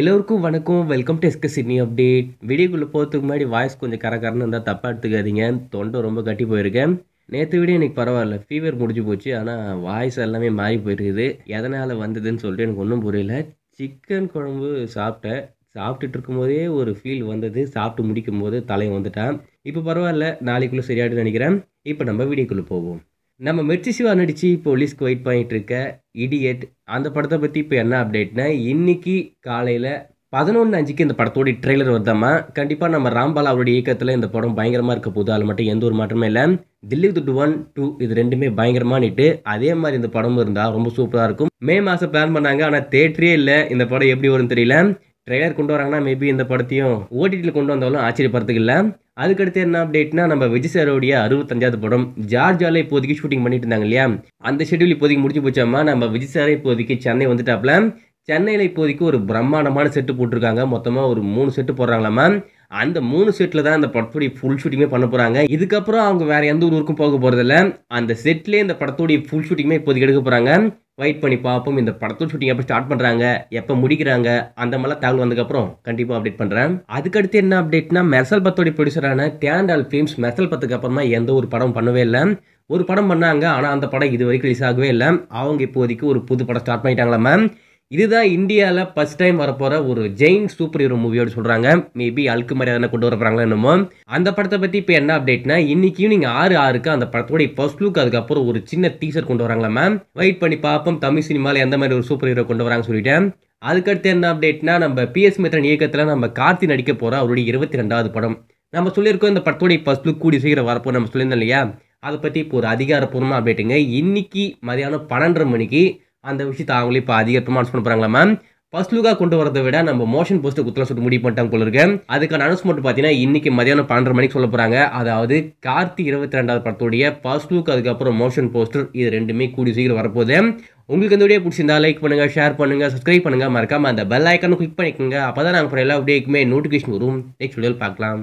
எல்லோருக்கும் வணக்கம் welcome to எஸ்க சிட்னி அப்டேட் வீடியோக்குள்ளே போகிறதுக்கு முன்னாடி வாய்ஸ் கொஞ்சம் கரகரன்னு இருந்தால் தப்பாக எடுத்துக்காதீங்க தொண்டை ரொம்ப கட்டி போயிருக்கேன் நேற்று விட எனக்கு பரவாயில்ல ஃபீவர் முடிஞ்சு போச்சு ஆனால் வாய்ஸ் எல்லாமே மாறி போயிருக்குது எதனால் வந்ததுன்னு சொல்லிட்டு எனக்கு ஒன்றும் புரியல சிக்கன் குழம்பு சாப்பிட்டேன் சாப்பிட்டுட்டு இருக்கும்போதே ஒரு ஃபீல் வந்தது சாப்பிட்டு முடிக்கும் போது தலையை வந்துட்டான் இப்போ பரவாயில்ல நாளைக்குள்ளே சரியாயிட்டு நினைக்கிறேன் இப்போ நம்ம வீடியோக்குள்ளே போவோம் நம்ம மிர்ச்சி சிவா நடித்து போலீஸ்க்கு வெயிட் பண்ணிகிட்டு இருக்க இடியட் அந்த படத்தை பற்றி இப்போ என்ன அப்டேட்னா இன்னைக்கு காலையில் பதினொன்று அஞ்சுக்கு இந்த படத்தோடைய ட்ரெய்லர் வருதாமா கண்டிப்பாக நம்ம ராம்பால் அவருடைய இயக்கத்தில் இந்த படம் பயங்கரமாக இருக்க போது அதில் மட்டும் எந்த ஒரு மாற்றமே இல்லை தில்லி துட்டு ஒன் டூ இது ரெண்டுமே பயங்கரமானிட்டு அதே மாதிரி இந்த படமும் இருந்தால் ரொம்ப சூப்பராக இருக்கும் மே மாதம் பிளான் பண்ணாங்க ஆனால் தேட்டரே இல்லை இந்த படம் எப்படி வரும்னு தெரியல ட்ரெய்லர் கொண்டு வராங்கன்னா மேபி இந்த படத்தையும் ஓடிடியில் கொண்டு வந்தாலும் ஆச்சரியப்படுறதுக்கு இல்லை அதுக்கடுத்து என்ன அப்டேட்னா நம்ம விஜய் சாரோடைய அறுபத்தஞ்சாவது படம் ஜார்ஜால இப்போதைக்கு ஷூட்டிங் பண்ணிட்டு இருந்தாங்க இல்லையா அந்த ஷெடியூல் இப்போதைக்கு முடிச்சு போச்சோம்மா நம்ம விஜய் சாரே இப்போதைக்கு சென்னை வந்துட்டாப்ல சென்னையில் இப்போதைக்கு ஒரு பிரம்மாண்டமான செட்டு போட்டிருக்காங்க மொத்தமாக ஒரு மூணு செட்டு போடுறாங்களாம்மா அந்த மூணு செட்டில் தான் அந்த படத்துடைய ஃபுல் ஷூட்டிங்கே பண்ண போகிறாங்க இதுக்கப்புறம் அவங்க வேறு எந்த ஊருக்கும் போக போகிறதில்ல அந்த செட்லேயே இந்த படத்துடைய ஃபுல் ஷூட்டிங்குமே இப்போதைக்கு எடுக்க போகிறாங்க வெயிட் பண்ணி பார்ப்போம் இந்த படத்தோட ஷூட்டிங் எப்போ ஸ்டார்ட் பண்ணுறாங்க எப்போ முடிக்கிறாங்க அந்த மாதிரிலாம் தகவல் வந்ததுக்கப்புறம் கண்டிப்பாக அப்டேட் பண்ணுறேன் அதுக்கடுத்து என்ன அப்டேட்னா மெசல் பத்தோடைய ப்ரொடியூசரான தேண்டால் ஃபிலிம்ஸ் மெசல் பத்துக்கு அப்புறமா எந்த ஒரு படம் பண்ணவே இல்லை ஒரு படம் பண்ணாங்க ஆனால் அந்த படம் இது வரைக்கும் ரிலீஸ் ஆகவே இல்லை அவங்க இப்போதைக்கு ஒரு புது படம் ஸ்டார்ட் பண்ணிட்டாங்களா மேம் இதுதான் இந்தியாவில் ஃபஸ்ட் டைம் வரப்போகிற ஒரு ஜெயின் சூப்பர் ஹீரோ மூவியோடு சொல்கிறாங்க மேபி அழுக்கு மாதிரி எதனா கொண்டு வரப்போறாங்களோ என்னமோ அந்த படத்தை பற்றி இப்போ என்ன அப்டேட்னா இன்னைக்கு ஈவினிங் ஆறு ஆறுக்கு அந்த படத்தோடைய ஃபர்ஸ்ட் லுக் அதுக்கப்புறம் ஒரு சின்ன டீசர் கொண்டு வராங்களா மேம் வெயிட் பண்ணி பார்ப்போம் தமிழ் சினிமாவில் எந்த மாதிரி ஒரு சூப்பர் ஹீரோ கொண்டு வராங்கன்னு சொல்லிட்டேன் அதுக்கடுத்து என்ன அப்டேட்னா நம்ம பிஎஸ் மித்ரன் இயக்கத்தில் நம்ம கார்த்தி நடிக்க போகிற அவருடைய இருபத்தி ரெண்டாவது படம் நம்ம சொல்லியிருக்கோம் இந்த படத்தோடைய ஃபர்ஸ்ட் லுக் கூடி சீக்கிரம் வரப்போ நம்ம சொல்லியிருந்தோம் இல்லையா அதை பற்றி இப்போ ஒரு அதிகாரப்பூர்வமாக அப்டேட்டுங்க இன்னைக்கு மதியானம் பன்னெண்டரை மணிக்கு அந்த விஷயத்தை அவங்களே இப்போ அதிகமாக அனௌன்ஸ் பண்ணுறாங்களா மேம் ஃபர்ஸ்ட் லுக்காக கொண்டு வரதை விட நம்ம மோஷன் போஸ்ட்டு குத்தலாம் சொல்லிட்டு முடிவு பண்ணிட்டாங்க போல இருக்கேன் அதுக்கான அனௌன்ஸ்மெண்ட் பார்த்தீங்கன்னா இன்றைக்கி மதியானம் பன்னெண்டு மணிக்கு சொல்ல போகிறாங்க அதாவது கார்த்தி இருபத்தி ரெண்டாவது படத்துடைய ஃபர்ஸ்ட் லுக் அதுக்கப்புறம் மோஷன் போஸ்டர் இது ரெண்டுமே கூடி சீக்கிரம் வரப்போகுது உங்களுக்கு இந்த வீடியோ பிடிச்சிருந்தா லைக் பண்ணுங்கள் ஷேர் பண்ணுங்கள் சப்ஸ்கிரைப் பண்ணுங்கள் மறக்காமல் அந்த பெல் ஐக்கானும் கிளிக் பண்ணிக்கோங்க அப்போ தான் நாங்கள் எல்லா வீடியோக்குமே நோட்டிஃபிகேஷன் வரும் நெக்ஸ்ட் வீடியோவில் பார்க்கலாம்